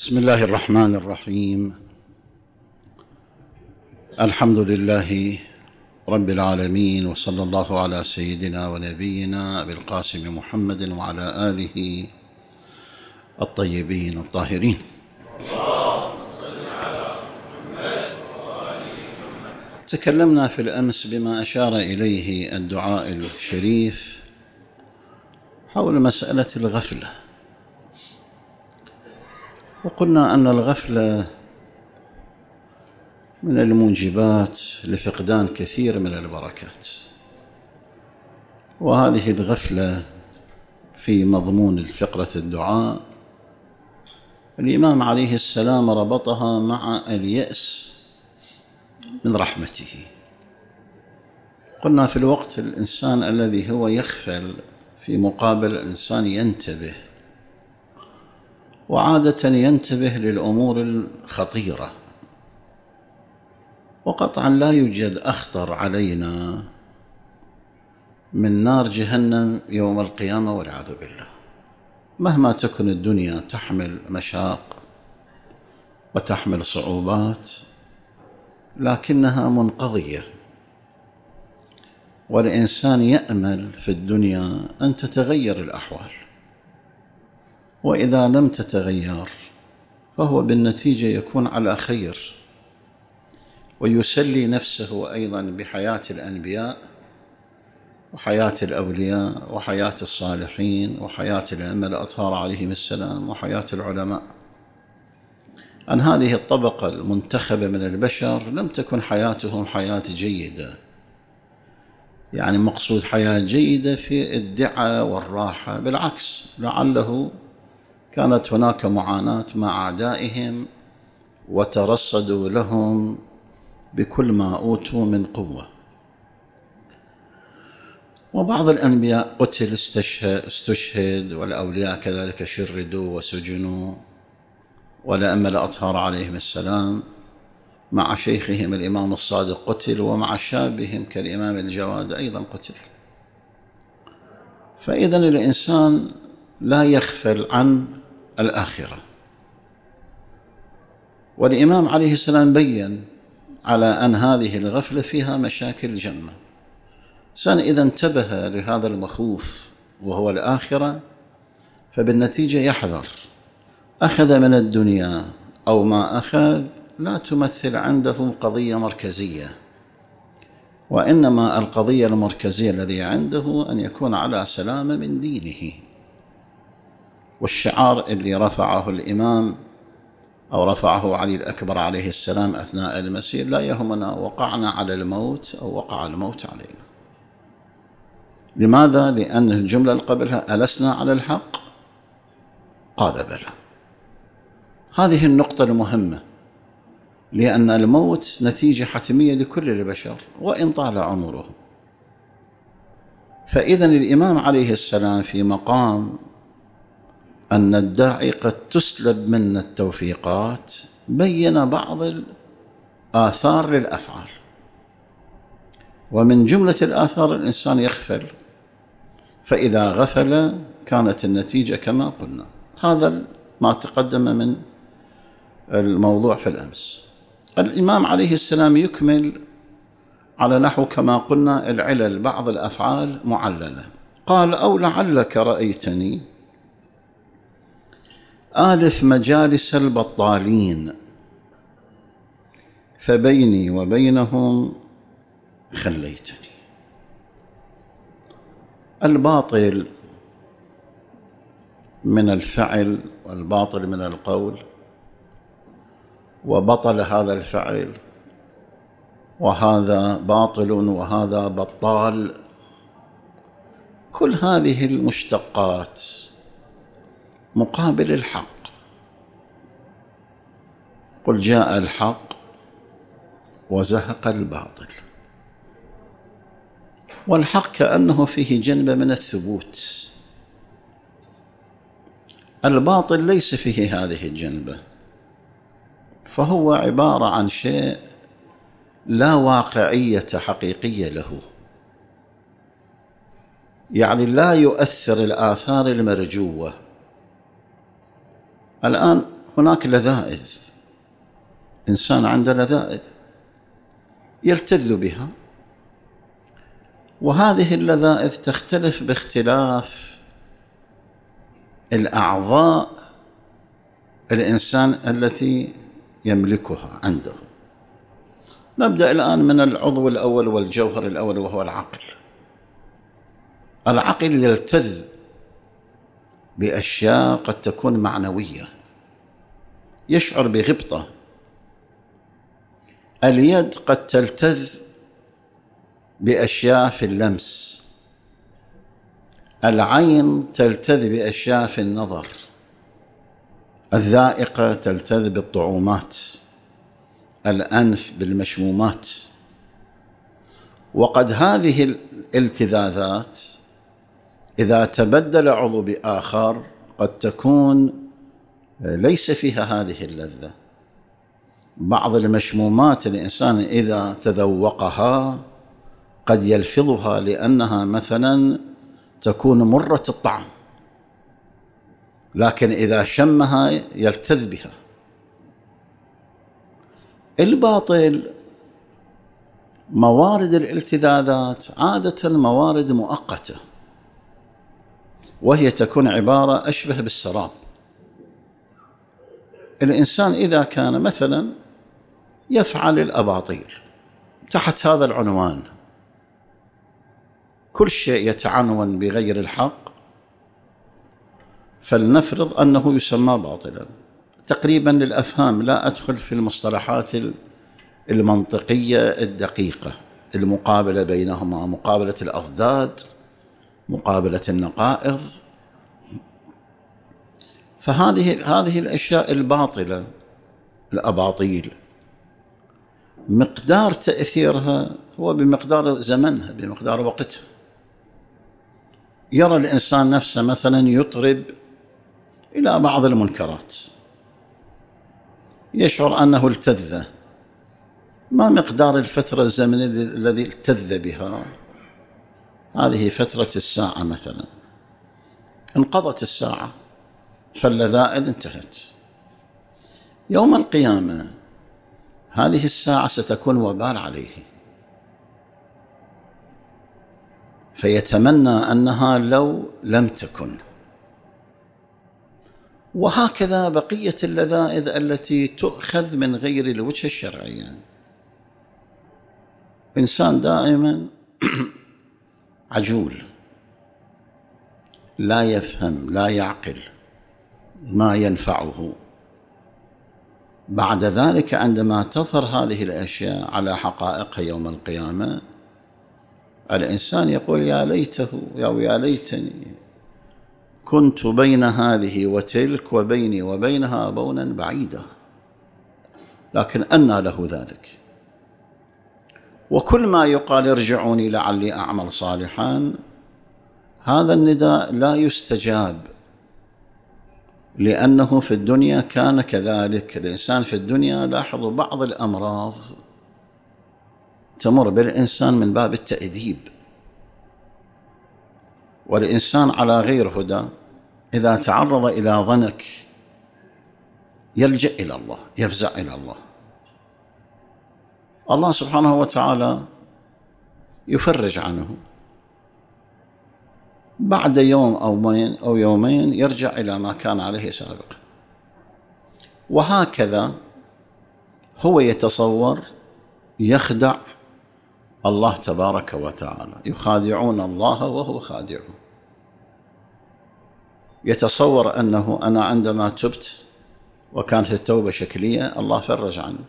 بسم الله الرحمن الرحيم الحمد لله رب العالمين وصلى الله على سيدنا ونبينا ابي القاسم محمد وعلى اله الطيبين الطاهرين تكلمنا في الامس بما اشار اليه الدعاء الشريف حول مساله الغفله وقلنا أن الغفلة من الموجبات لفقدان كثير من البركات وهذه الغفلة في مضمون فقرة الدعاء الإمام عليه السلام ربطها مع اليأس من رحمته قلنا في الوقت الإنسان الذي هو يخفل في مقابل الإنسان ينتبه وعادة ينتبه للأمور الخطيرة وقطعا لا يوجد أخطر علينا من نار جهنم يوم القيامة والعياذ بالله مهما تكن الدنيا تحمل مشاق وتحمل صعوبات لكنها منقضية والإنسان يأمل في الدنيا أن تتغير الأحوال واذا لم تتغير فهو بالنتيجه يكون على خير ويسلي نفسه ايضا بحياه الانبياء وحياه الاولياء وحياه الصالحين وحياه الائمه الاطهار عليهم السلام وحياه العلماء عن هذه الطبقه المنتخبه من البشر لم تكن حياتهم حياه جيده يعني مقصود حياه جيده في الدعاء والراحه بالعكس لعله كانت هناك معاناة مع أعدائهم وترصدوا لهم بكل ما أوتوا من قوة وبعض الأنبياء قتل استشهد والأولياء كذلك شردوا وسجنوا ولأما الأطهار عليهم السلام مع شيخهم الإمام الصادق قتل ومع شابهم كالإمام الجواد أيضا قتل فإذا الإنسان لا يغفل عن الآخرة والإمام عليه السلام بيّن على أن هذه الغفلة فيها مشاكل الجنة الإنسان إذا انتبه لهذا المخوف وهو الآخرة فبالنتيجة يحذر أخذ من الدنيا أو ما أخذ لا تمثل عنده قضية مركزية وإنما القضية المركزية الذي عنده أن يكون على سلامة من دينه والشعار اللي رفعه الإمام أو رفعه علي الأكبر عليه السلام أثناء المسير لا يهمنا وقعنا على الموت أو وقع الموت علينا لماذا؟ لأن الجملة اللي قبلها ألسنا على الحق؟ قال بلى هذه النقطة المهمة لأن الموت نتيجة حتمية لكل البشر وإن طال عمره فإذا الإمام عليه السلام في مقام أن الداعي قد تسلب منا التوفيقات بين بعض الآثار للأفعال ومن جملة الآثار الإنسان يغفل فإذا غفل كانت النتيجة كما قلنا هذا ما تقدم من الموضوع في الأمس الإمام عليه السلام يكمل على نحو كما قلنا العلل بعض الأفعال معللة قال أو لعلك رأيتني آلف مجالس البطالين فبيني وبينهم خليتني الباطل من الفعل والباطل من القول وبطل هذا الفعل وهذا باطل وهذا بطال كل هذه المشتقات مقابل الحق قل جاء الحق وزهق الباطل والحق كانه فيه جنبه من الثبوت الباطل ليس فيه هذه الجنبه فهو عباره عن شيء لا واقعيه حقيقيه له يعني لا يؤثر الاثار المرجوه الآن هناك لذائذ إنسان عنده لذائذ يلتذ بها وهذه اللذائذ تختلف باختلاف الأعضاء الإنسان التي يملكها عنده نبدأ الآن من العضو الأول والجوهر الأول وهو العقل العقل يلتذ باشياء قد تكون معنويه يشعر بغبطه اليد قد تلتذ باشياء في اللمس العين تلتذ باشياء في النظر الذائقه تلتذ بالطعومات الانف بالمشمومات وقد هذه الالتذاذات اذا تبدل عضو باخر قد تكون آه، ليس فيها هذه اللذه بعض المشمومات الانسان اذا تذوقها قد يلفظها لانها مثلا تكون مره الطعم لكن اذا شمها يلتذ بها الباطل موارد الالتذاذات عاده موارد مؤقته وهي تكون عبارة أشبه بالسراب الإنسان إذا كان مثلا يفعل الأباطيل تحت هذا العنوان كل شيء يتعنون بغير الحق فلنفرض أنه يسمى باطلا تقريبا للأفهام لا أدخل في المصطلحات المنطقية الدقيقة المقابلة بينهما مقابلة الأضداد مقابلة النقائض فهذه هذه الأشياء الباطلة الأباطيل مقدار تأثيرها هو بمقدار زمنها بمقدار وقتها يرى الإنسان نفسه مثلا يطرب إلى بعض المنكرات يشعر أنه التذة ما مقدار الفترة الزمنية الذي التذ بها هذه فترة الساعة مثلا انقضت الساعة فاللذائذ انتهت يوم القيامة هذه الساعة ستكون وبال عليه فيتمنى أنها لو لم تكن وهكذا بقية اللذائذ التي تؤخذ من غير الوجه الشرعي إنسان دائما عجول لا يفهم لا يعقل ما ينفعه بعد ذلك عندما تظهر هذه الاشياء على حقائقها يوم القيامه الانسان يقول يا ليته او يا ليتني كنت بين هذه وتلك وبيني وبينها بونا بعيدا لكن انى له ذلك وكل ما يقال ارجعوني لعلي اعمل صالحا هذا النداء لا يستجاب لانه في الدنيا كان كذلك الانسان في الدنيا لاحظوا بعض الامراض تمر بالانسان من باب التاديب والانسان على غير هدى اذا تعرض الى ضنك يلجا الى الله يفزع الى الله الله سبحانه وتعالى يفرج عنه بعد يوم أو أو يومين يرجع إلى ما كان عليه سابقا وهكذا هو يتصور يخدع الله تبارك وتعالى يخادعون الله وهو خادعهم يتصور أنه أنا عندما تبت وكانت التوبة شكلية الله فرج عني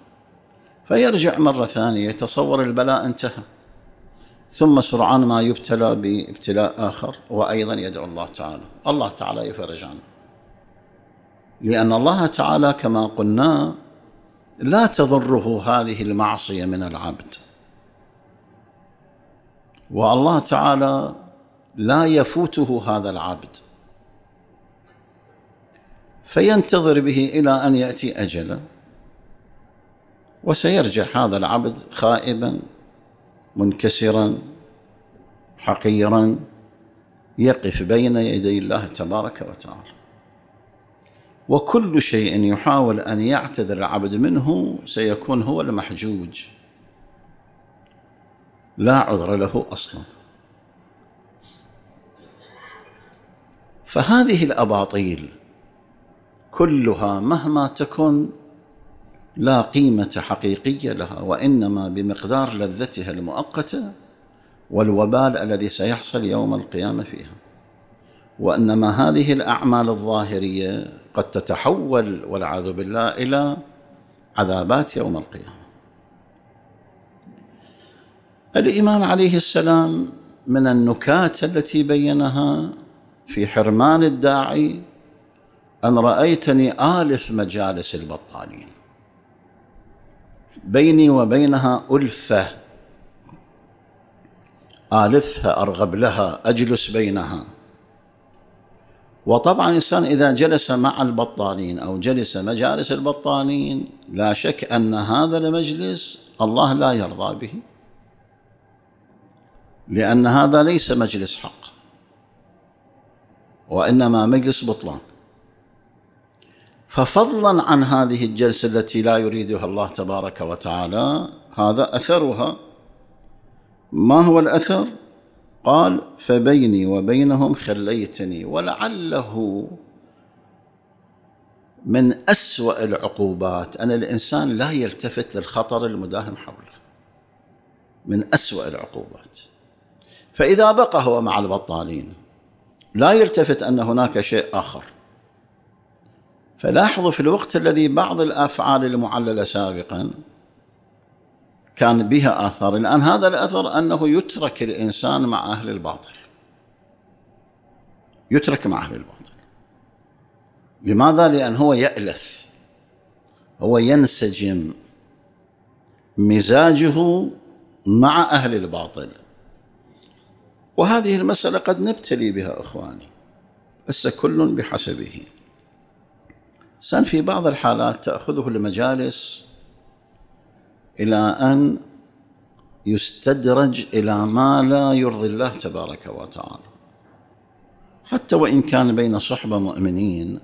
فيرجع مرة ثانية يتصور البلاء انتهى ثم سرعان ما يبتلى بابتلاء آخر وأيضا يدعو الله تعالى الله تعالى يفرج عنه لأن الله تعالى كما قلنا لا تضره هذه المعصية من العبد والله تعالى لا يفوته هذا العبد فينتظر به إلى أن يأتي أجله وسيرجع هذا العبد خائبا منكسرا حقيرا يقف بين يدي الله تبارك وتعالى وكل شيء يحاول ان يعتذر العبد منه سيكون هو المحجوج لا عذر له اصلا فهذه الاباطيل كلها مهما تكن لا قيمة حقيقية لها وإنما بمقدار لذتها المؤقتة والوبال الذي سيحصل يوم القيامة فيها وإنما هذه الأعمال الظاهرية قد تتحول والعياذ بالله إلى عذابات يوم القيامة الإمام عليه السلام من النكات التي بينها في حرمان الداعي أن رأيتني آلف مجالس البطالين بيني وبينها ألفة آلفها أرغب لها أجلس بينها وطبعا الإنسان إذا جلس مع البطالين أو جلس مجالس البطالين لا شك أن هذا المجلس الله لا يرضى به لأن هذا ليس مجلس حق وإنما مجلس بطلان ففضلا عن هذه الجلسه التي لا يريدها الله تبارك وتعالى هذا اثرها ما هو الاثر قال فبيني وبينهم خليتني ولعله من اسوا العقوبات ان الانسان لا يلتفت للخطر المداهم حوله من اسوا العقوبات فاذا بقى هو مع البطالين لا يلتفت ان هناك شيء اخر فلاحظوا في الوقت الذي بعض الافعال المعلله سابقا كان بها اثار الان هذا الاثر انه يترك الانسان مع اهل الباطل يترك مع اهل الباطل لماذا لان هو يالف هو ينسجم مزاجه مع اهل الباطل وهذه المساله قد نبتلي بها اخواني بس كل بحسبه الإنسان في بعض الحالات تأخذه المجالس إلى أن يستدرج إلى ما لا يرضي الله تبارك وتعالى حتى وإن كان بين صحبة مؤمنين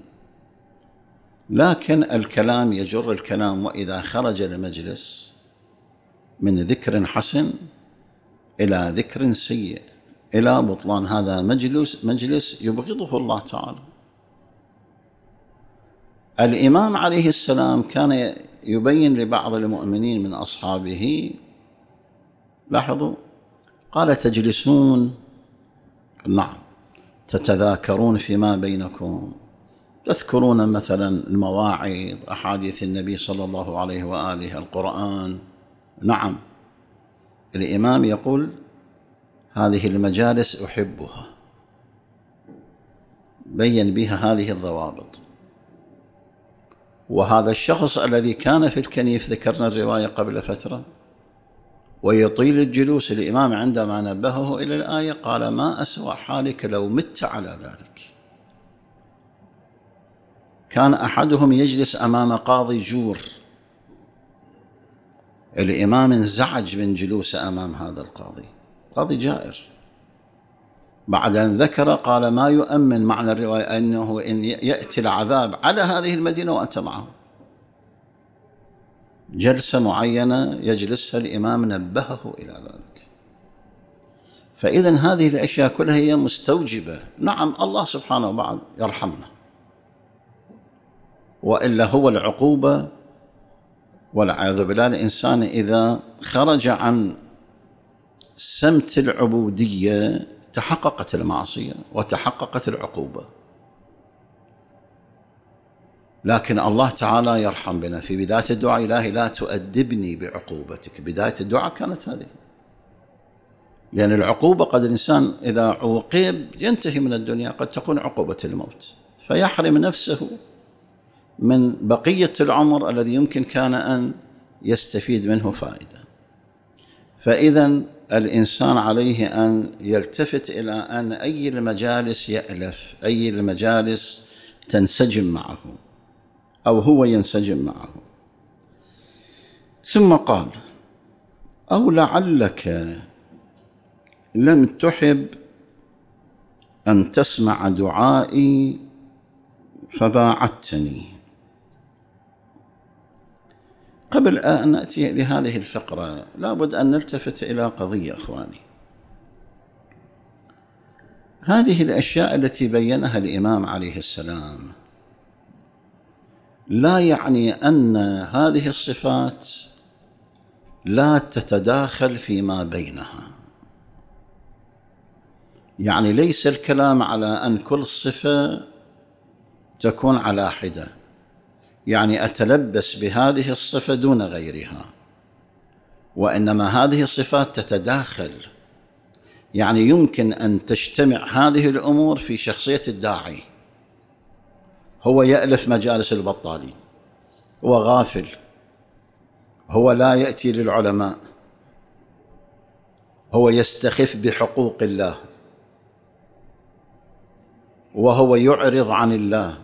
لكن الكلام يجر الكلام وإذا خرج لمجلس من ذكر حسن إلى ذكر سيء إلى بطلان هذا مجلس مجلس يبغضه الله تعالى الإمام عليه السلام كان يبين لبعض المؤمنين من أصحابه لاحظوا قال تجلسون نعم تتذاكرون فيما بينكم تذكرون مثلا المواعظ أحاديث النبي صلى الله عليه وآله القرآن نعم الإمام يقول هذه المجالس أحبها بين بها هذه الضوابط وهذا الشخص الذي كان في الكنيف ذكرنا الرواية قبل فترة ويطيل الجلوس الإمام عندما نبهه إلى الآية قال ما أسوأ حالك لو مت على ذلك كان أحدهم يجلس أمام قاضي جور الإمام انزعج من جلوسه أمام هذا القاضي قاضي جائر بعد أن ذكر قال ما يؤمن معنى الرواية أنه إن يأتي العذاب على هذه المدينة وأنت معه جلسة معينة يجلسها الإمام نبهه إلى ذلك فإذا هذه الأشياء كلها هي مستوجبة نعم الله سبحانه وبعض يرحمنا وإلا هو العقوبة والعياذ بالله الإنسان إذا خرج عن سمت العبودية تحققت المعصيه وتحققت العقوبه لكن الله تعالى يرحم بنا في بدايه الدعاء الهي لا تؤدبني بعقوبتك بدايه الدعاء كانت هذه لأن العقوبة قد الإنسان إذا عوقب ينتهي من الدنيا قد تكون عقوبة الموت فيحرم نفسه من بقية العمر الذي يمكن كان أن يستفيد منه فائدة فإذا الإنسان عليه أن يلتفت إلى أن أي المجالس يألف أي المجالس تنسجم معه أو هو ينسجم معه ثم قال أو لعلك لم تحب أن تسمع دعائي فباعدتني قبل أن نأتي لهذه الفقرة لابد أن نلتفت إلى قضية أخواني هذه الأشياء التي بينها الإمام عليه السلام لا يعني أن هذه الصفات لا تتداخل فيما بينها يعني ليس الكلام على أن كل صفة تكون على حده يعني اتلبس بهذه الصفه دون غيرها وانما هذه الصفات تتداخل يعني يمكن ان تجتمع هذه الامور في شخصيه الداعي هو يالف مجالس البطالين هو غافل هو لا ياتي للعلماء هو يستخف بحقوق الله وهو يعرض عن الله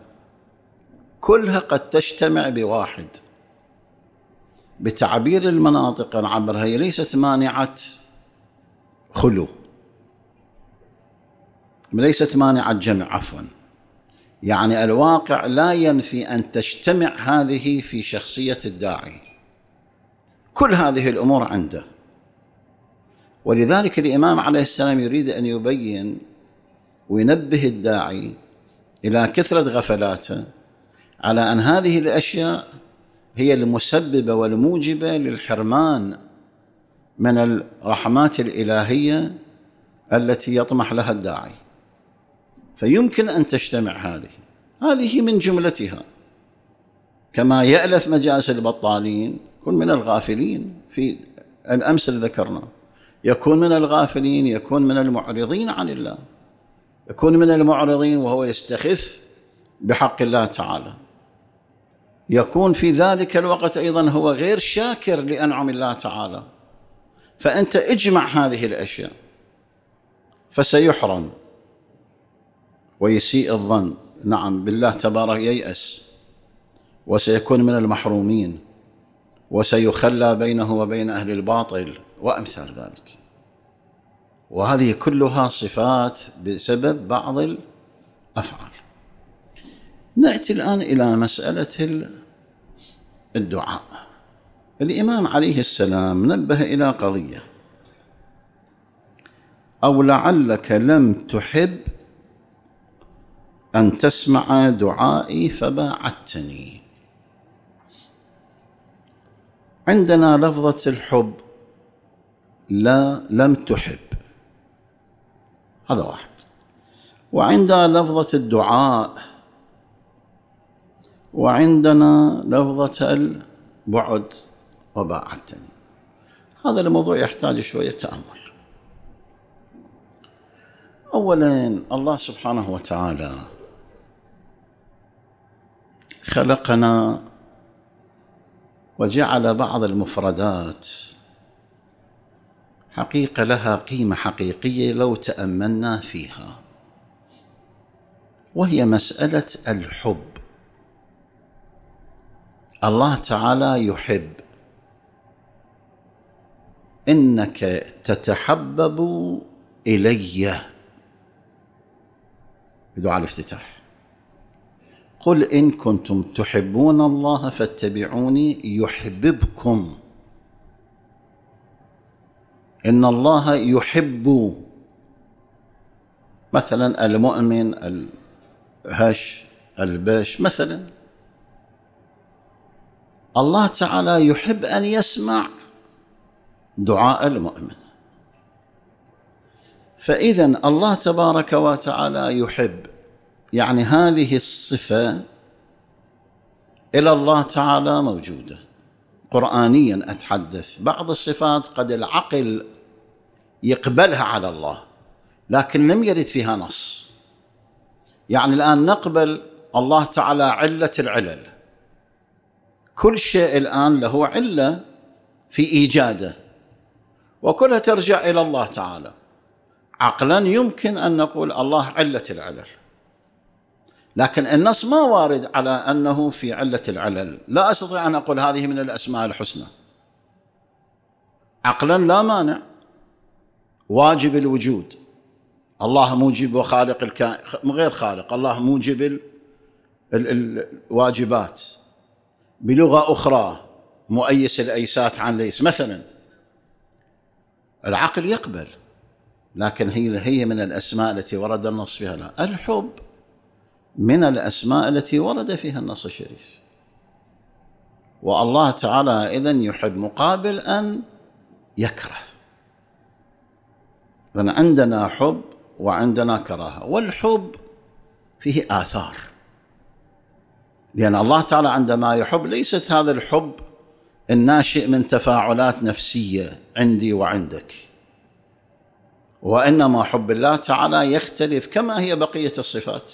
كلها قد تجتمع بواحد بتعبير المناطق العبر هي ليست مانعة خلو ليست مانعة جمع عفوا يعني الواقع لا ينفي أن تجتمع هذه في شخصية الداعي كل هذه الأمور عنده ولذلك الإمام عليه السلام يريد أن يبين وينبه الداعي إلى كثرة غفلاته على أن هذه الأشياء هي المسببة والموجبة للحرمان من الرحمات الإلهية التي يطمح لها الداعي فيمكن أن تجتمع هذه هذه من جملتها كما يألف مجالس البطالين يكون من الغافلين في الأمس اللي ذكرنا يكون من الغافلين يكون من المعرضين عن الله يكون من المعرضين وهو يستخف بحق الله تعالى يكون في ذلك الوقت أيضا هو غير شاكر لأنعم الله تعالى فأنت اجمع هذه الأشياء فسيحرم ويسيء الظن نعم بالله تبارك ييأس وسيكون من المحرومين وسيخلى بينه وبين أهل الباطل وأمثال ذلك وهذه كلها صفات بسبب بعض الأفعال نأتي الآن إلى مسألة الدعاء الإمام عليه السلام نبه إلى قضية أو لعلك لم تحب أن تسمع دعائي فباعدتني عندنا لفظة الحب لا لم تحب هذا واحد وعندنا لفظة الدعاء وعندنا لفظة البعد وباعة هذا الموضوع يحتاج شوية تأمل أولا الله سبحانه وتعالى خلقنا وجعل بعض المفردات حقيقة لها قيمة حقيقية لو تأملنا فيها وهي مسألة الحب الله تعالى يحب انك تتحبب الي بدعاء الافتتاح قل ان كنتم تحبون الله فاتبعوني يحببكم ان الله يحب مثلا المؤمن الهش البش مثلا الله تعالى يحب ان يسمع دعاء المؤمن فاذا الله تبارك وتعالى يحب يعني هذه الصفه الى الله تعالى موجوده قرانيا اتحدث بعض الصفات قد العقل يقبلها على الله لكن لم يرد فيها نص يعني الان نقبل الله تعالى عله العلل كل شيء الآن له علة في إيجاده وكلها ترجع إلى الله تعالى عقلا يمكن أن نقول الله علة العلل لكن النص ما وارد على أنه في علة العلل لا أستطيع أن أقول هذه من الأسماء الحسنى عقلا لا مانع واجب الوجود الله موجب وخالق الكائن غير خالق الله موجب الواجبات بلغة أخرى مؤيس الأيسات عن ليس مثلا العقل يقبل لكن هي هي من الأسماء التي ورد النص فيها لا الحب من الأسماء التي ورد فيها النص الشريف والله تعالى إذا يحب مقابل أن يكره إذن عندنا حب وعندنا كراهة والحب فيه آثار لأن الله تعالى عندما يحب ليست هذا الحب الناشئ من تفاعلات نفسية عندي وعندك وإنما حب الله تعالى يختلف كما هي بقية الصفات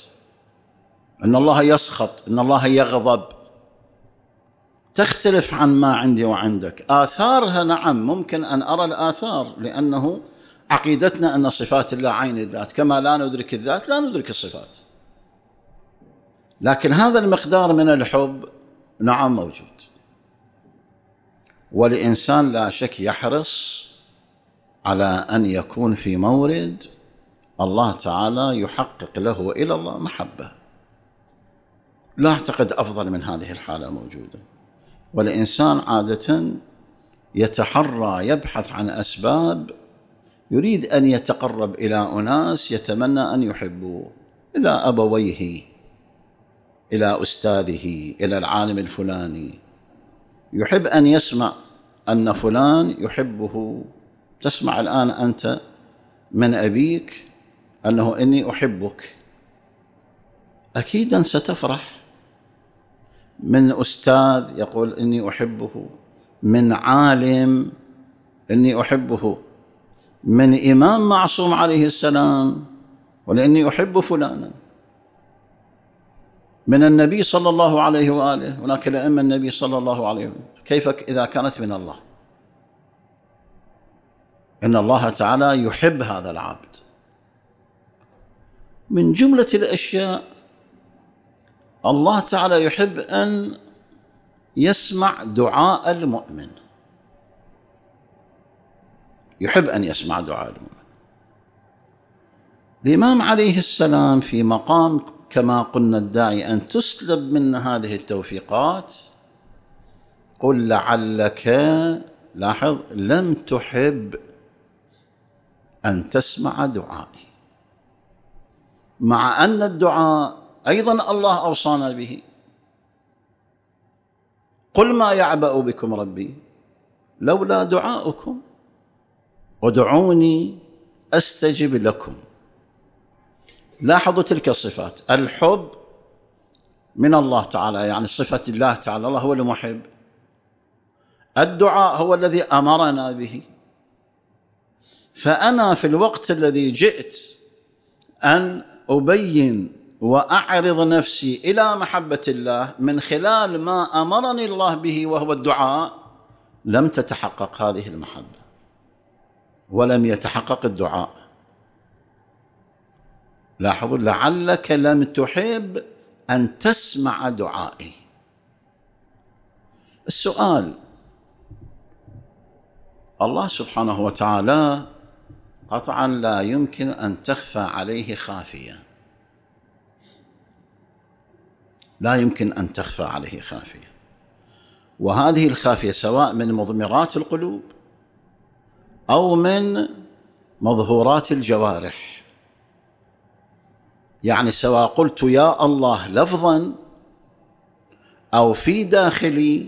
ان الله يسخط ان الله يغضب تختلف عن ما عندي وعندك اثارها نعم ممكن ان ارى الاثار لانه عقيدتنا ان صفات الله عين الذات كما لا ندرك الذات لا ندرك الصفات لكن هذا المقدار من الحب نعم موجود والإنسان لا شك يحرص على أن يكون في مورد الله تعالى يحقق له إلى الله محبة لا أعتقد أفضل من هذه الحالة موجودة والإنسان عادة يتحرى يبحث عن أسباب يريد أن يتقرب إلى أناس يتمنى أن يحبوه إلى أبويه الى استاذه الى العالم الفلاني يحب ان يسمع ان فلان يحبه تسمع الان انت من ابيك انه اني احبك اكيدا ستفرح من استاذ يقول اني احبه من عالم اني احبه من امام معصوم عليه السلام ولاني احب فلانا من النبي صلى الله عليه وآله هناك لأم النبي صلى الله عليه وآله كيف إذا كانت من الله إن الله تعالى يحب هذا العبد من جملة الأشياء الله تعالى يحب أن يسمع دعاء المؤمن يحب أن يسمع دعاء المؤمن الإمام عليه السلام في مقام كما قلنا الداعي أن تسلب من هذه التوفيقات قل لعلك لاحظ لم تحب أن تسمع دعائي مع أن الدعاء أيضا الله أوصانا به قل ما يعبأ بكم ربي لولا دعاؤكم ادعوني أستجب لكم لاحظوا تلك الصفات الحب من الله تعالى يعني صفة الله تعالى الله هو المحب الدعاء هو الذي أمرنا به فأنا في الوقت الذي جئت أن أبين وأعرض نفسي إلى محبة الله من خلال ما أمرني الله به وهو الدعاء لم تتحقق هذه المحبة ولم يتحقق الدعاء لاحظوا لعلك لم تحب أن تسمع دعائي السؤال الله سبحانه وتعالى قطعا لا يمكن أن تخفى عليه خافية لا يمكن أن تخفى عليه خافية وهذه الخافية سواء من مضمرات القلوب أو من مظهورات الجوارح يعني سواء قلت يا الله لفظا او في داخلي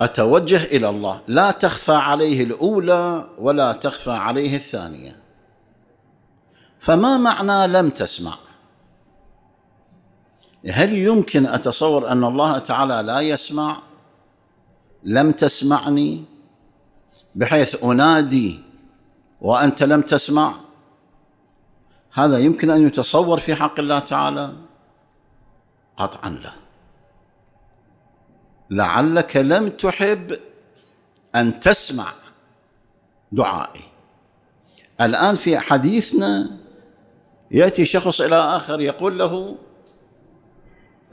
اتوجه الى الله لا تخفى عليه الاولى ولا تخفى عليه الثانيه فما معنى لم تسمع هل يمكن اتصور ان الله تعالى لا يسمع لم تسمعني بحيث انادي وانت لم تسمع هذا يمكن أن يتصور في حق الله تعالى قطعا لا لعلك لم تحب أن تسمع دعائي الآن في حديثنا يأتي شخص إلى آخر يقول له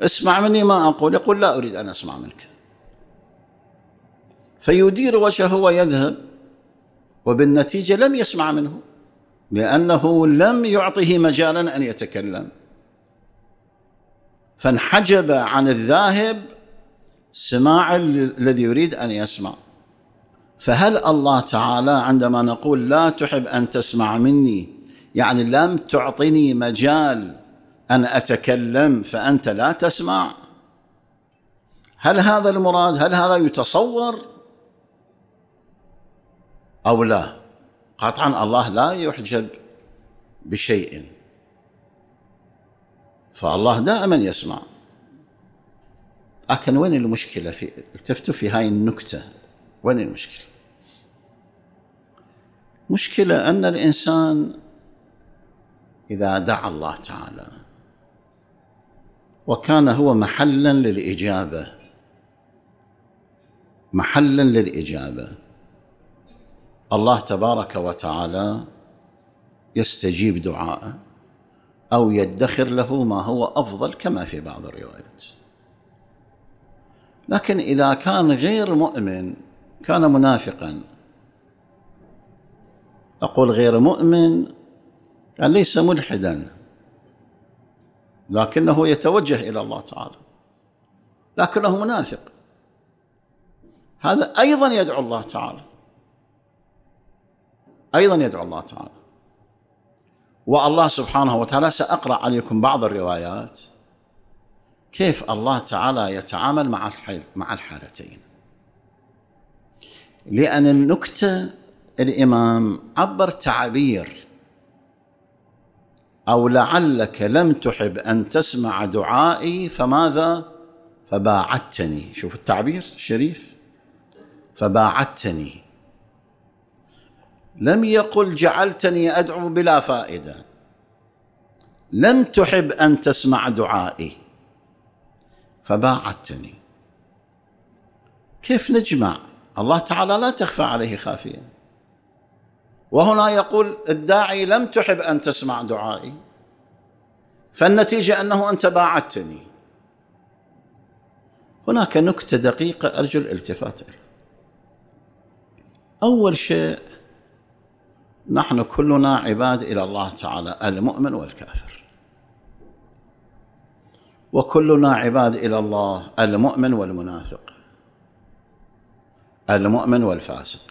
اسمع مني ما أقول يقول لا أريد أن أسمع منك فيدير وجهه ويذهب وبالنتيجة لم يسمع منه لأنه لم يعطه مجالا أن يتكلم فانحجب عن الذاهب سماع الذي يريد أن يسمع فهل الله تعالى عندما نقول لا تحب أن تسمع مني يعني لم تعطني مجال أن أتكلم فأنت لا تسمع هل هذا المراد هل هذا يتصور أو لا قطعا الله لا يحجب بشيء فالله دائما يسمع لكن وين المشكلة في التفتوا في هاي النكتة وين المشكلة مشكلة أن الإنسان إذا دعا الله تعالى وكان هو محلا للإجابة محلا للإجابة الله تبارك وتعالى يستجيب دعاءه أو يدخر له ما هو أفضل كما في بعض الروايات لكن إذا كان غير مؤمن كان منافقا أقول غير مؤمن يعني ليس ملحدا لكنه يتوجه إلى الله تعالى لكنه منافق هذا أيضا يدعو الله تعالى أيضا يدعو الله تعالى والله سبحانه وتعالى سأقرأ عليكم بعض الروايات كيف الله تعالى يتعامل مع مع الحالتين لأن النكتة الإمام عبر تعبير أو لعلك لم تحب أن تسمع دعائي فماذا فباعدتني شوف التعبير الشريف فباعدتني لم يقل جعلتني ادعو بلا فائده لم تحب ان تسمع دعائي فباعدتني كيف نجمع الله تعالى لا تخفى عليه خافيه وهنا يقول الداعي لم تحب ان تسمع دعائي فالنتيجه انه انت باعدتني هناك نكته دقيقه ارجو الالتفات اليها اول شيء نحن كلنا عباد الى الله تعالى المؤمن والكافر وكلنا عباد الى الله المؤمن والمنافق المؤمن والفاسق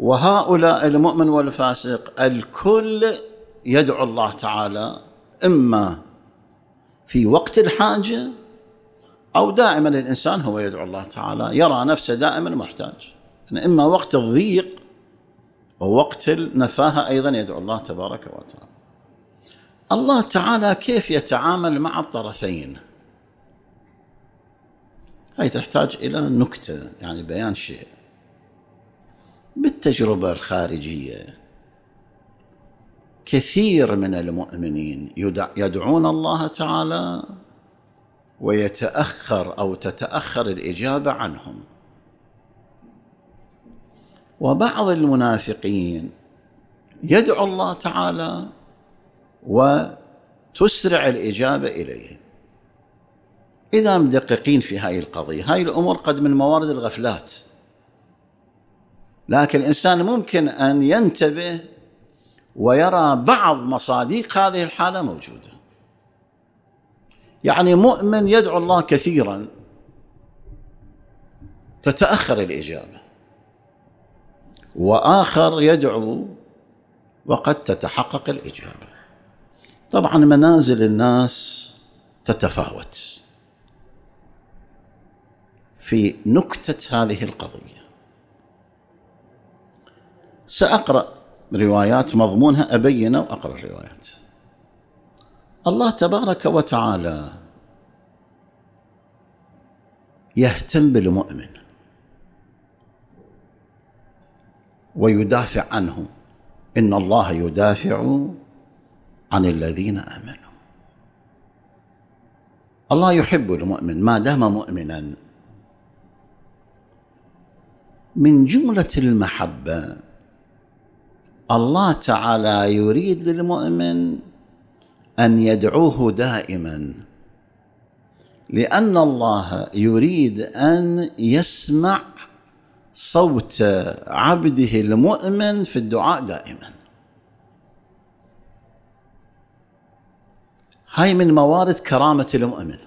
وهؤلاء المؤمن والفاسق الكل يدعو الله تعالى اما في وقت الحاجه او دائما الانسان هو يدعو الله تعالى يرى نفسه دائما محتاج يعني اما وقت الضيق ووقت النفاهة أيضا يدعو الله تبارك وتعالى الله تعالى كيف يتعامل مع الطرفين هذه تحتاج إلى نكتة يعني بيان شيء بالتجربة الخارجية كثير من المؤمنين يدعون الله تعالى ويتأخر أو تتأخر الإجابة عنهم وبعض المنافقين يدعو الله تعالى وتسرع الإجابة إليه إذا مدققين في هذه القضية هذه الأمور قد من موارد الغفلات لكن الإنسان ممكن أن ينتبه ويرى بعض مصاديق هذه الحالة موجودة يعني مؤمن يدعو الله كثيرا تتأخر الإجابة واخر يدعو وقد تتحقق الاجابه طبعا منازل الناس تتفاوت في نكته هذه القضيه ساقرا روايات مضمونها ابين واقرا الروايات الله تبارك وتعالى يهتم بالمؤمن ويدافع عنه ان الله يدافع عن الذين امنوا الله يحب المؤمن ما دام مؤمنا من جمله المحبه الله تعالى يريد للمؤمن ان يدعوه دائما لان الله يريد ان يسمع صوت عبده المؤمن في الدعاء دائما هاي من موارد كرامة المؤمن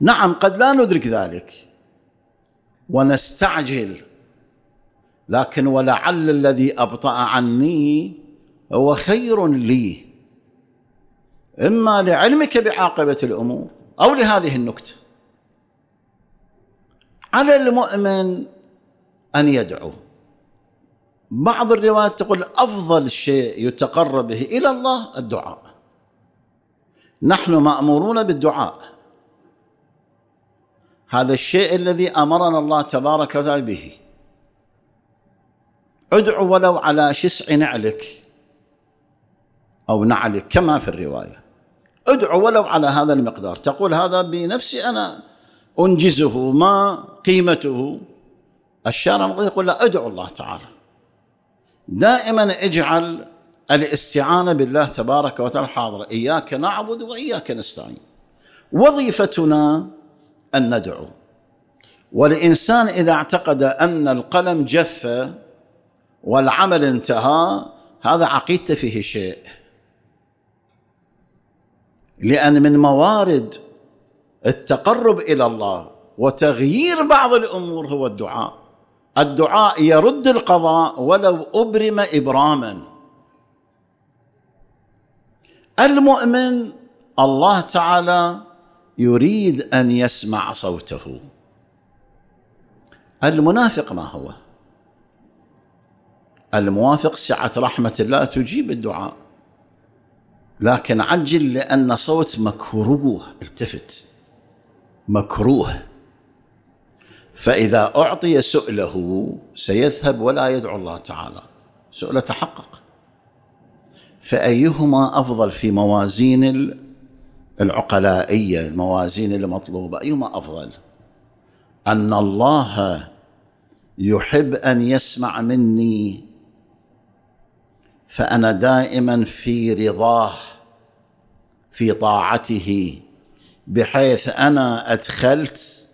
نعم قد لا ندرك ذلك ونستعجل لكن ولعل الذي أبطأ عني هو خير لي إما لعلمك بعاقبة الأمور أو لهذه النكته على المؤمن أن يدعو بعض الروايات تقول أفضل شيء يتقرب به إلى الله الدعاء نحن مأمورون بالدعاء هذا الشيء الذي أمرنا الله تبارك وتعالى به ادعو ولو على شسع نعلك أو نعلك كما في الرواية ادعو ولو على هذا المقدار تقول هذا بنفسي أنا أنجزه ما قيمته الشارع يقول لا ادعو الله تعالى دائما اجعل الاستعانة بالله تبارك وتعالى حاضرة إياك نعبد وإياك نستعين وظيفتنا أن ندعو والإنسان إذا اعتقد أن القلم جف والعمل انتهى هذا عقيدته فيه شيء لأن من موارد التقرب الى الله وتغيير بعض الامور هو الدعاء الدعاء يرد القضاء ولو ابرم ابراما المؤمن الله تعالى يريد ان يسمع صوته المنافق ما هو الموافق سعه رحمه الله تجيب الدعاء لكن عجل لان صوت مكروه التفت مكروه فإذا أعطي سؤله سيذهب ولا يدعو الله تعالى سؤله تحقق فأيهما أفضل في موازين العقلائية الموازين المطلوبة أيهما أفضل أن الله يحب أن يسمع مني فأنا دائما في رضاه في طاعته بحيث انا ادخلت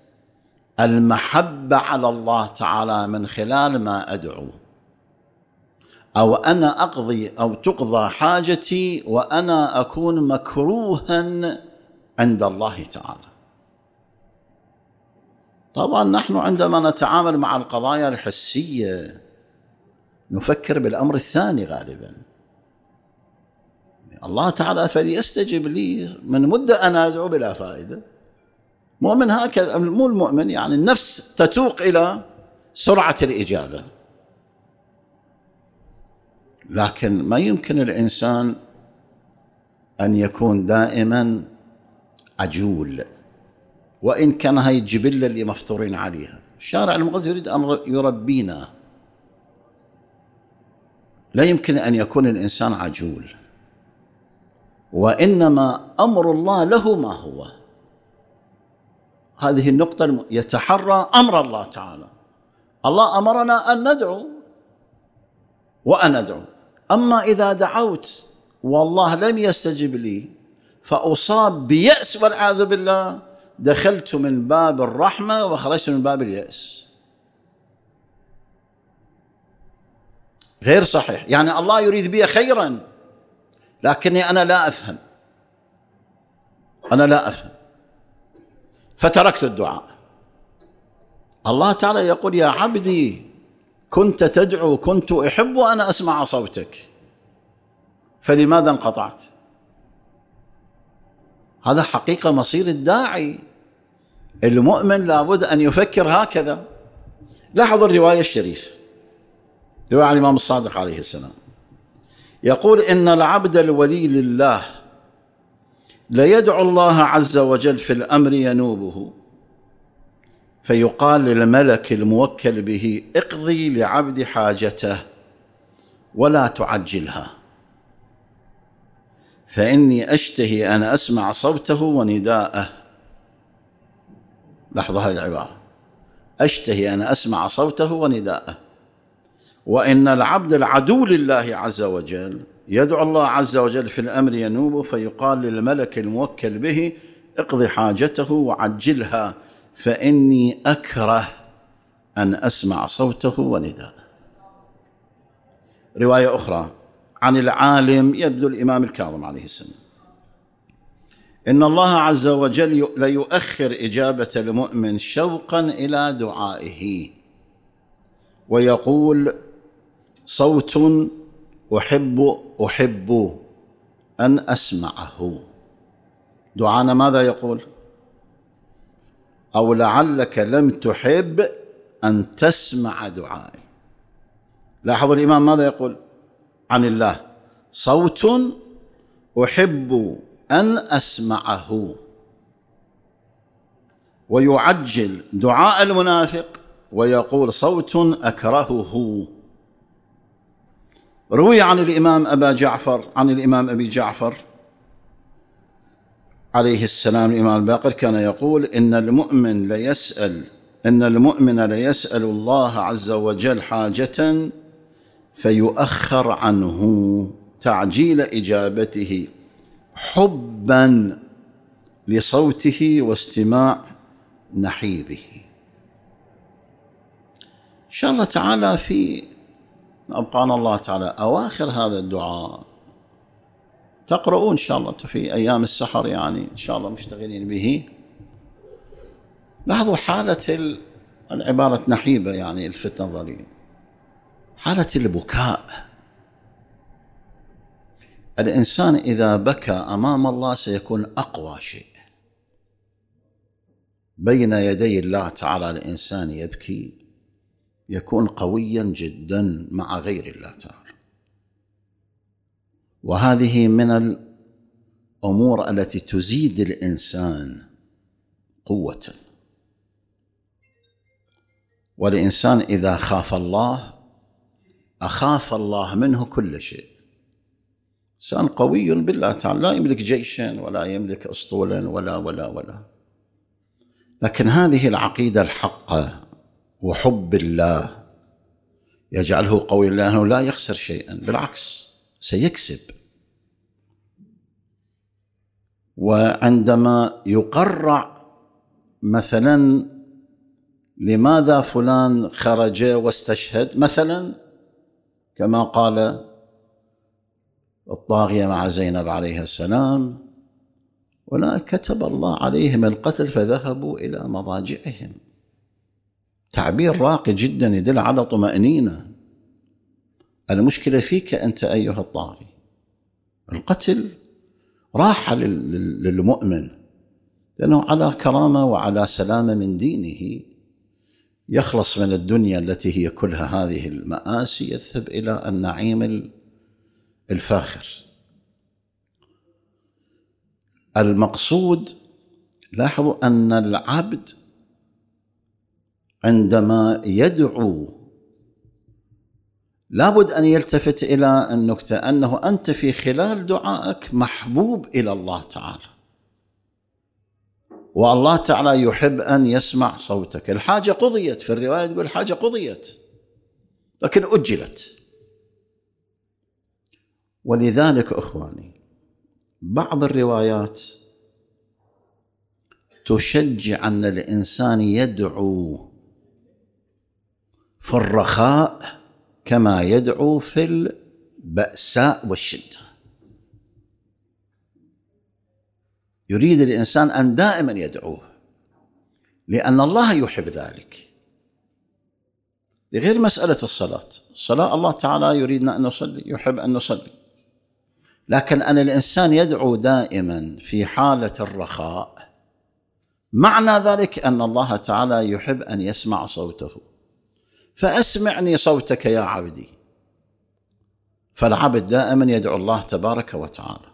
المحبه على الله تعالى من خلال ما ادعو او انا اقضي او تقضى حاجتي وانا اكون مكروها عند الله تعالى طبعا نحن عندما نتعامل مع القضايا الحسيه نفكر بالامر الثاني غالبا الله تعالى فليستجب لي من مدة أنا أدعو بلا فائدة مؤمن هكذا مو المؤمن يعني النفس تتوق إلى سرعة الإجابة لكن ما يمكن الإنسان أن يكون دائما عجول وإن كان هاي الجبلة اللي مفطورين عليها الشارع المغرب يريد أن يربينا لا يمكن أن يكون الإنسان عجول وانما امر الله له ما هو هذه النقطه يتحرى امر الله تعالى الله امرنا ان ندعو وان ندعو اما اذا دعوت والله لم يستجب لي فاصاب بياس والعياذ بالله دخلت من باب الرحمه وخرجت من باب الياس غير صحيح يعني الله يريد بي خيرا لكني أنا لا أفهم أنا لا أفهم فتركت الدعاء الله تعالى يقول يا عبدي كنت تدعو كنت أحب أن أسمع صوتك فلماذا انقطعت هذا حقيقة مصير الداعي المؤمن لابد أن يفكر هكذا لاحظوا الرواية الشريفة رواية الإمام الصادق عليه السلام يقول إن العبد الولي لله ليدعو الله عز وجل في الأمر ينوبه فيقال للملك الموكل به اقضي لعبد حاجته ولا تعجلها فإني أشتهي أن أسمع صوته ونداءه لحظة هذه العبارة أشتهي أن أسمع صوته ونداءه وإن العبد العدو لله عز وجل يدعو الله عز وجل في الأمر ينوب فيقال للملك الموكل به اقض حاجته وعجلها فإني أكره أن أسمع صوته ونداءه رواية أخرى عن العالم يبدو الإمام الكاظم عليه السلام إن الله عز وجل ليؤخر إجابة المؤمن شوقا إلى دعائه ويقول صوت احب احب ان اسمعه دعانا ماذا يقول او لعلك لم تحب ان تسمع دعائي لاحظوا الامام ماذا يقول عن الله صوت احب ان اسمعه ويعجل دعاء المنافق ويقول صوت اكرهه روي عن الإمام أبا جعفر عن الإمام أبي جعفر عليه السلام الإمام الباقر كان يقول إن المؤمن ليسأل إن المؤمن ليسأل الله عز وجل حاجة فيؤخر عنه تعجيل إجابته حبا لصوته واستماع نحيبه إن شاء الله تعالى في أبقانا الله تعالى أواخر هذا الدعاء تقرؤون إن شاء الله في أيام السحر يعني إن شاء الله مشتغلين به لاحظوا حالة العبارة نحيبة يعني الفتنة نظري حالة البكاء الإنسان إذا بكى أمام الله سيكون أقوى شيء بين يدي الله تعالى الإنسان يبكي يكون قويا جدا مع غير الله تعالى وهذه من الامور التي تزيد الانسان قوه والانسان اذا خاف الله اخاف الله منه كل شيء انسان قوي بالله تعالى لا يملك جيشا ولا يملك اسطولا ولا ولا ولا لكن هذه العقيده الحقه وحب الله يجعله قوي لأنه لا يخسر شيئا بالعكس سيكسب وعندما يقرع مثلا لماذا فلان خرج واستشهد مثلا كما قال الطاغية مع زينب عليه السلام ولا كتب الله عليهم القتل فذهبوا إلى مضاجعهم تعبير راقي جدا يدل على طمأنينة المشكلة فيك أنت أيها الطاغي القتل راحة للمؤمن لأنه على كرامة وعلى سلامة من دينه يخلص من الدنيا التي هي كلها هذه المآسي يذهب إلى النعيم الفاخر المقصود لاحظوا أن العبد عندما يدعو لابد أن يلتفت إلى النكتة أنه أنت في خلال دعائك محبوب إلى الله تعالى والله تعالى يحب أن يسمع صوتك الحاجة قضيت في الرواية تقول الحاجة قضيت لكن أجلت ولذلك اخواني بعض الروايات تشجع ان الانسان يدعو في الرخاء كما يدعو في البأساء والشدة يريد الإنسان أن دائما يدعوه لأن الله يحب ذلك غير مسألة الصلاة الصلاة الله تعالى يريدنا أن نصلي يحب أن نصلي لكن أن الإنسان يدعو دائما في حالة الرخاء معنى ذلك أن الله تعالى يحب أن يسمع صوته فاسمعني صوتك يا عبدي فالعبد دائما يدعو الله تبارك وتعالى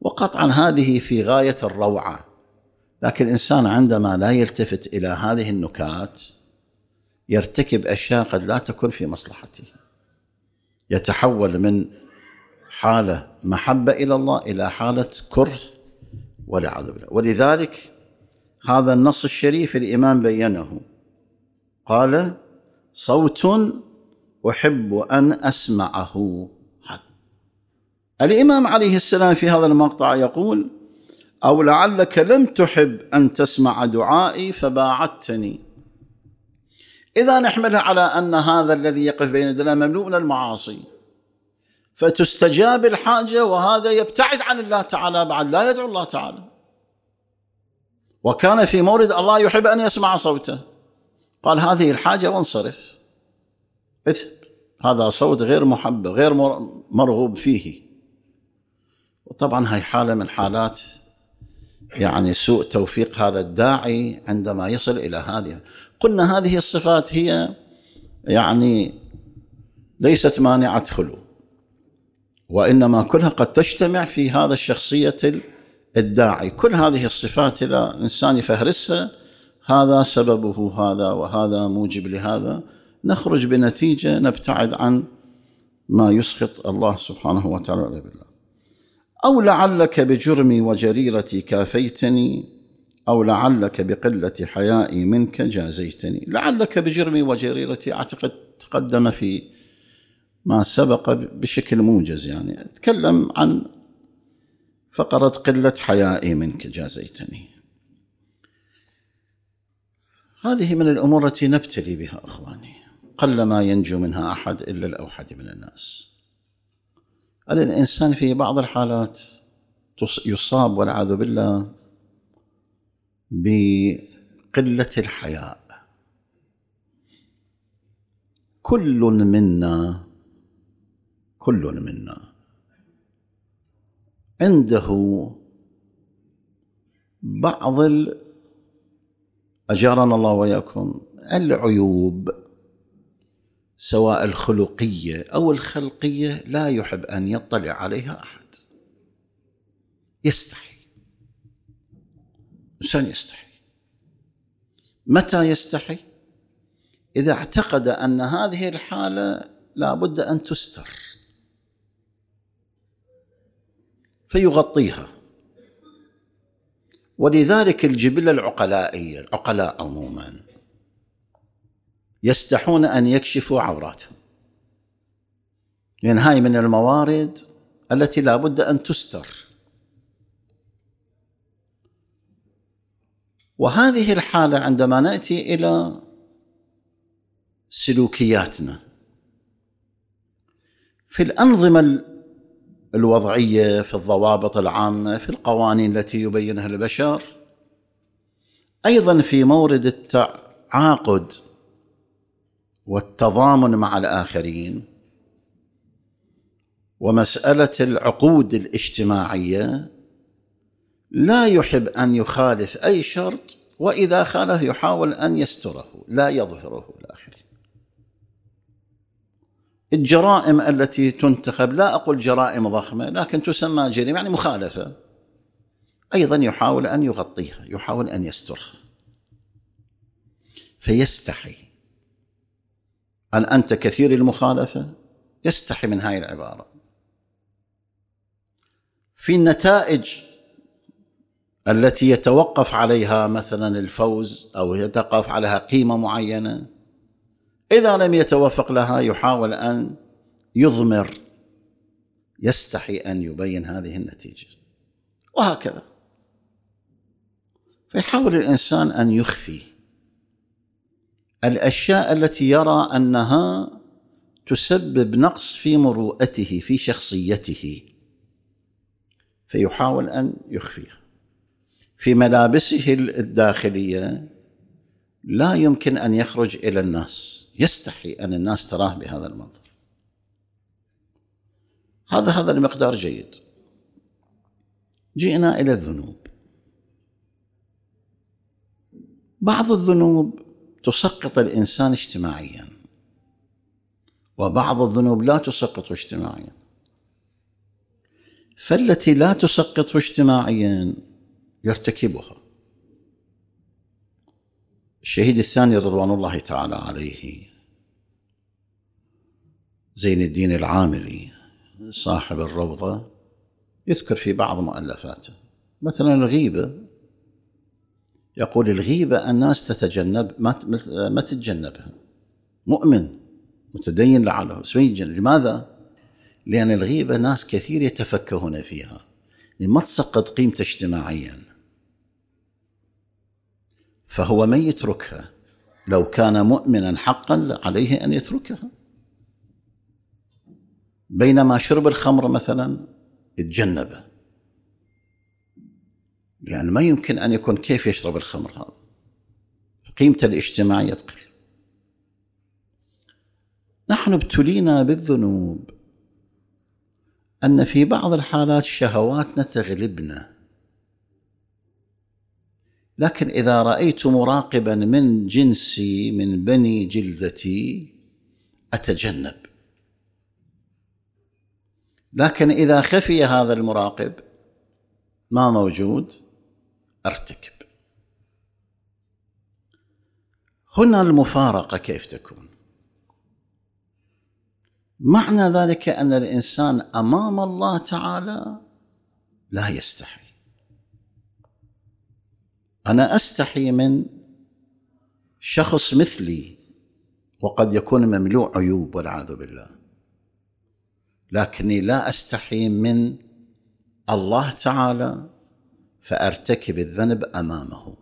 وقطعا هذه في غايه الروعه لكن الانسان عندما لا يلتفت الى هذه النكات يرتكب اشياء قد لا تكون في مصلحته يتحول من حاله محبه الى الله الى حاله كره والعياذ بالله ولذلك هذا النص الشريف الامام بينه قال صوت احب ان اسمعه الامام عليه السلام في هذا المقطع يقول او لعلك لم تحب ان تسمع دعائي فباعدتني اذا نحملها على ان هذا الذي يقف بين يدنا مملوء من المعاصي فتستجاب الحاجه وهذا يبتعد عن الله تعالى بعد لا يدعو الله تعالى وكان في مورد الله يحب ان يسمع صوته قال هذه الحاجة وانصرف اذهب هذا صوت غير محب غير مرغوب فيه وطبعا هاي حالة من حالات يعني سوء توفيق هذا الداعي عندما يصل إلى هذه قلنا هذه الصفات هي يعني ليست مانعة خلو وإنما كلها قد تجتمع في هذا الشخصية الداعي كل هذه الصفات إذا إنسان يفهرسها هذا سببه هذا وهذا موجب لهذا نخرج بنتيجه نبتعد عن ما يسخط الله سبحانه وتعالى والعياذ بالله او لعلك بجرمي وجريرتي كافيتني او لعلك بقله حيائي منك جازيتني لعلك بجرمي وجريرتي اعتقد تقدم في ما سبق بشكل موجز يعني اتكلم عن فقره قله حيائي منك جازيتني هذه من الأمور التي نبتلي بها أخواني قلما ينجو منها أحد إلا الأوحد من الناس الإنسان في بعض الحالات يصاب والعياذ بالله بقلة الحياء كل منا كل منا عنده بعض أجارنا الله وإياكم العيوب سواء الخلقية أو الخلقية لا يحب أن يطلع عليها أحد يستحي الإنسان يستحي متى يستحي؟ إذا اعتقد أن هذه الحالة لا بد أن تستر فيغطيها ولذلك الجبلة العقلائية العقلاء عموما يستحون أن يكشفوا عوراتهم لأن هاي من الموارد التي لا بد أن تستر وهذه الحالة عندما نأتي إلى سلوكياتنا في الأنظمة الوضعية في الضوابط العامة في القوانين التي يبينها البشر أيضا في مورد التعاقد والتضامن مع الآخرين ومسألة العقود الاجتماعية لا يحب أن يخالف أي شرط وإذا خاله يحاول أن يستره لا يظهره الاخر الجرائم التي تنتخب لا أقول جرائم ضخمة لكن تسمى جريمة يعني مخالفة أيضا يحاول أن يغطيها يحاول أن يسترها فيستحي أن أنت كثير المخالفة يستحي من هاي العبارة في النتائج التي يتوقف عليها مثلا الفوز أو يتوقف عليها قيمة معينة إذا لم يتوفق لها يحاول أن يضمر يستحي أن يبين هذه النتيجة وهكذا فيحاول الإنسان أن يخفي الأشياء التي يرى أنها تسبب نقص في مروءته في شخصيته فيحاول أن يخفيها في ملابسه الداخلية لا يمكن أن يخرج إلى الناس يستحي أن الناس تراه بهذا المنظر هذا هذا المقدار جيد جئنا إلى الذنوب بعض الذنوب تسقط الإنسان اجتماعيا وبعض الذنوب لا تسقطه اجتماعيا فالتي لا تسقطه اجتماعيا يرتكبها الشهيد الثاني رضوان الله تعالى عليه زين الدين العاملي صاحب الروضة يذكر في بعض مؤلفاته مثلا الغيبة يقول الغيبة الناس تتجنب ما تتجنبها مؤمن متدين لعله لماذا؟ لأن الغيبة ناس كثير يتفكهون فيها ما تسقط قيمته اجتماعيا فهو من يتركها لو كان مؤمنا حقا عليه أن يتركها بينما شرب الخمر مثلا اتجنبه يعني ما يمكن أن يكون كيف يشرب الخمر هذا قيمته الاجتماعية تقل نحن ابتلينا بالذنوب أن في بعض الحالات شهواتنا تغلبنا لكن إذا رأيت مراقبا من جنسي من بني جلدتي أتجنب لكن إذا خفي هذا المراقب ما موجود ارتكب هنا المفارقة كيف تكون معنى ذلك أن الإنسان أمام الله تعالى لا يستحي أنا أستحي من شخص مثلي وقد يكون مملوء عيوب والعياذ بالله لكني لا استحي من الله تعالى فارتكب الذنب امامه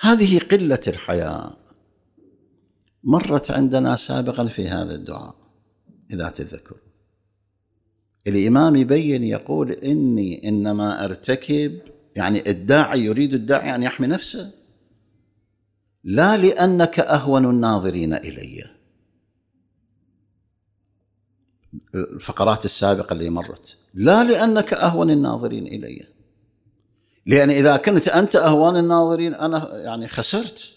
هذه قله الحياء مرت عندنا سابقا في هذا الدعاء اذا تذكر الامام يبين يقول اني انما ارتكب يعني الداعي يريد الداعي ان يحمي نفسه لا لانك اهون الناظرين الي الفقرات السابقة اللي مرت لا لأنك أهون الناظرين إلي لأن إذا كنت أنت اهون الناظرين أنا يعني خسرت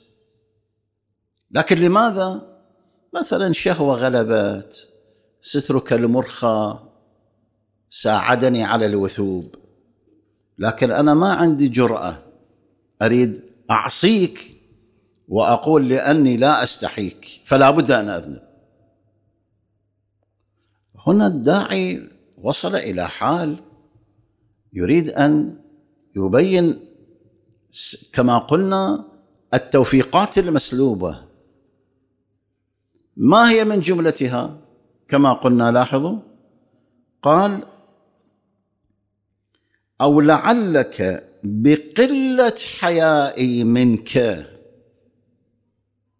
لكن لماذا مثلا شهوة غلبت سترك المرخى ساعدني على الوثوب لكن أنا ما عندي جرأة أريد أعصيك وأقول لأني لا أستحيك فلا بد أن أذنب هنا الداعي وصل الى حال يريد ان يبين كما قلنا التوفيقات المسلوبه ما هي من جملتها كما قلنا لاحظوا قال او لعلك بقله حيائي منك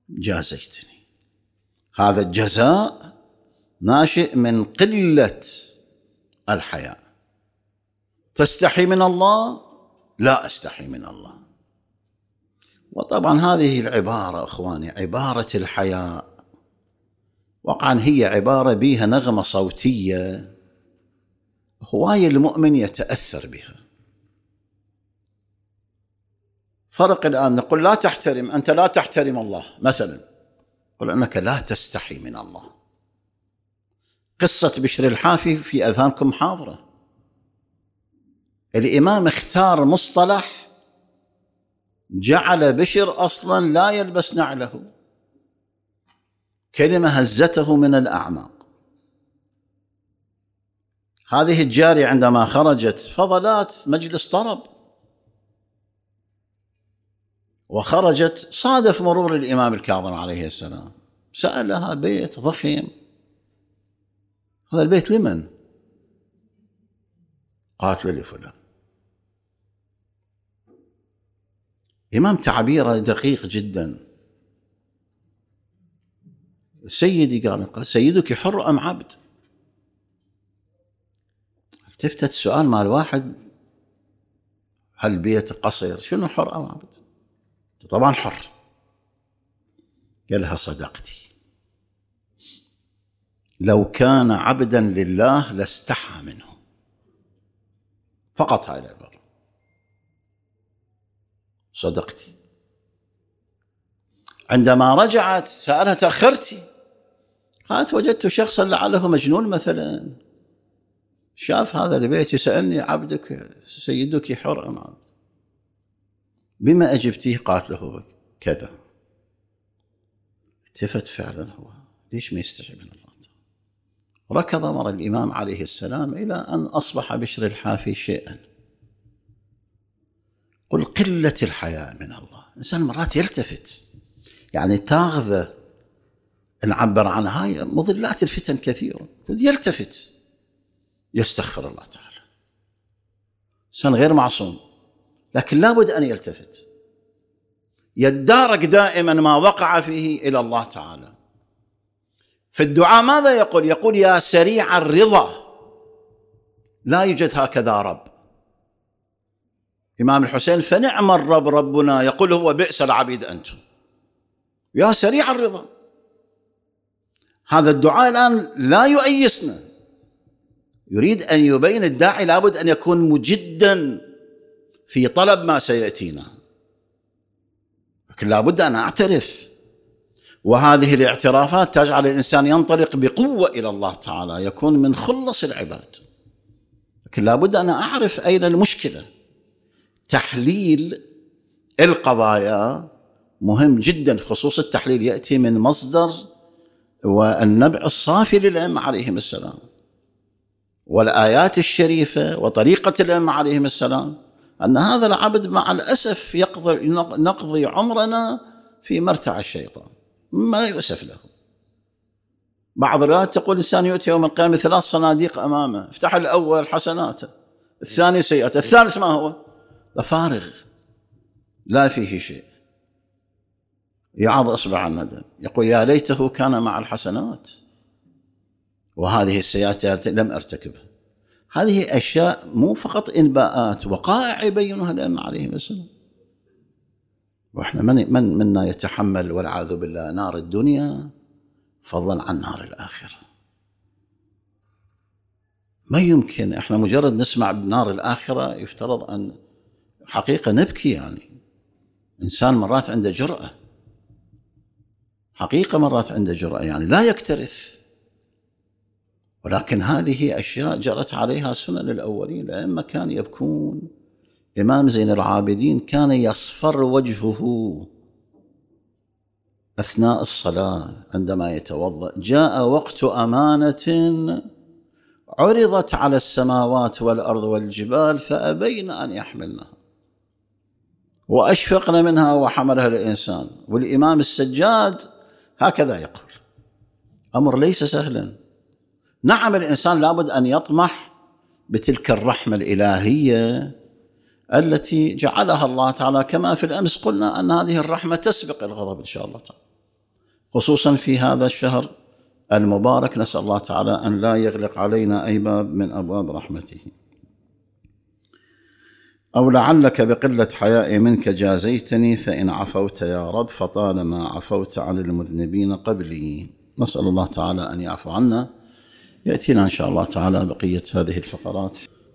جازيتني هذا الجزاء ناشئ من قله الحياء تستحي من الله لا استحي من الله وطبعا هذه العباره اخواني عباره الحياء وقعا هي عباره بها نغمه صوتيه هواي المؤمن يتاثر بها فرق الان نقول لا تحترم انت لا تحترم الله مثلا قل انك لا تستحي من الله قصة بشر الحافي في أذهانكم حاضرة الإمام اختار مصطلح جعل بشر أصلا لا يلبس نعله كلمة هزته من الأعماق هذه الجارية عندما خرجت فضلات مجلس طرب وخرجت صادف مرور الإمام الكاظم عليه السلام سألها بيت ضخم هذا البيت لمن قالت له لفلان إمام تعبيره دقيق جدا سيدي قال قال سيدك حر أم عبد التفتت السؤال مال واحد هل بيت قصير شنو حر أم عبد طبعا حر قال لها صدقتي لو كان عبدا لله لاستحى منه فقط هذه العبارة صدقتي عندما رجعت سألها تأخرتي قالت وجدت شخصا لعله مجنون مثلا شاف هذا البيت يسألني عبدك سيدك حر أم بما أجبتيه قالت له كذا التفت فعلا هو ليش ما يستحي من الله ركض مر الإمام عليه السلام إلى أن أصبح بشر الحافي شيئا قل قلة الحياء من الله الإنسان مرات يلتفت يعني تاغذة نعبر عنها هي مضلات الفتن كثيرة يلتفت يستغفر الله تعالى إنسان غير معصوم لكن لابد أن يلتفت يدارك دائما ما وقع فيه إلى الله تعالى في الدعاء ماذا يقول يقول يا سريع الرضا لا يوجد هكذا رب إمام الحسين فنعم الرب ربنا يقول هو بئس العبيد أنتم يا سريع الرضا هذا الدعاء الآن لا يؤيسنا يريد أن يبين الداعي لابد أن يكون مجدا في طلب ما سيأتينا لكن لابد أن أعترف وهذه الاعترافات تجعل الانسان ينطلق بقوه الى الله تعالى يكون من خلص العباد لكن لابد ان اعرف اين المشكله تحليل القضايا مهم جدا خصوص التحليل ياتي من مصدر والنبع الصافي للأم عليهم السلام والايات الشريفه وطريقه الأم عليهم السلام ان هذا العبد مع الاسف يقضي نقضي عمرنا في مرتع الشيطان ما يؤسف له بعض الروايات تقول الإنسان يؤتى يوم القيامة ثلاث صناديق أمامه افتح الأول حسناته الثاني سيئاته الثالث ما هو فارغ لا فيه شيء يعض أصبع الندم يقول يا ليته كان مع الحسنات وهذه السيئات لم أرتكبها هذه أشياء مو فقط إنباءات وقائع يبينها الأئمة عليهم السلام واحنا من من منا يتحمل والعياذ بالله نار الدنيا فضلا عن نار الاخره ما يمكن احنا مجرد نسمع بنار الاخره يفترض ان حقيقه نبكي يعني انسان مرات عنده جراه حقيقه مرات عنده جراه يعني لا يكترث ولكن هذه اشياء جرت عليها سنن الاولين الائمه كانوا يبكون الإمام زين العابدين كان يصفر وجهه أثناء الصلاة عندما يتوضأ جاء وقت أمانة عرضت على السماوات والأرض والجبال فأبين أن يحملنها وأشفقن منها وحملها الإنسان والإمام السجاد هكذا يقول أمر ليس سهلا نعم الإنسان لابد أن يطمح بتلك الرحمة الإلهية التي جعلها الله تعالى كما في الامس قلنا ان هذه الرحمه تسبق الغضب ان شاء الله تعالى. خصوصا في هذا الشهر المبارك نسال الله تعالى ان لا يغلق علينا اي باب من ابواب رحمته. أو لعلك بقلة حيائي منك جازيتني فإن عفوت يا رب فطالما عفوت عن المذنبين قبلي نسأل الله تعالى أن يعفو عنا يأتينا إن شاء الله تعالى بقية هذه الفقرات